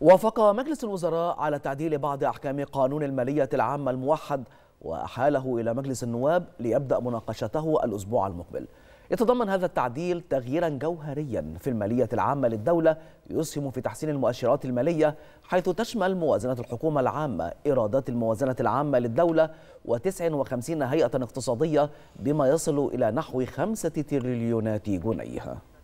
وافق مجلس الوزراء على تعديل بعض أحكام قانون المالية العامة الموحد وأحاله إلى مجلس النواب ليبدأ مناقشته الأسبوع المقبل يتضمن هذا التعديل تغييرا جوهريا في المالية العامة للدولة يسهم في تحسين المؤشرات المالية حيث تشمل موازنة الحكومة العامة إيرادات الموازنة العامة للدولة و59 هيئة اقتصادية بما يصل إلى نحو 5 تريليونات جنيه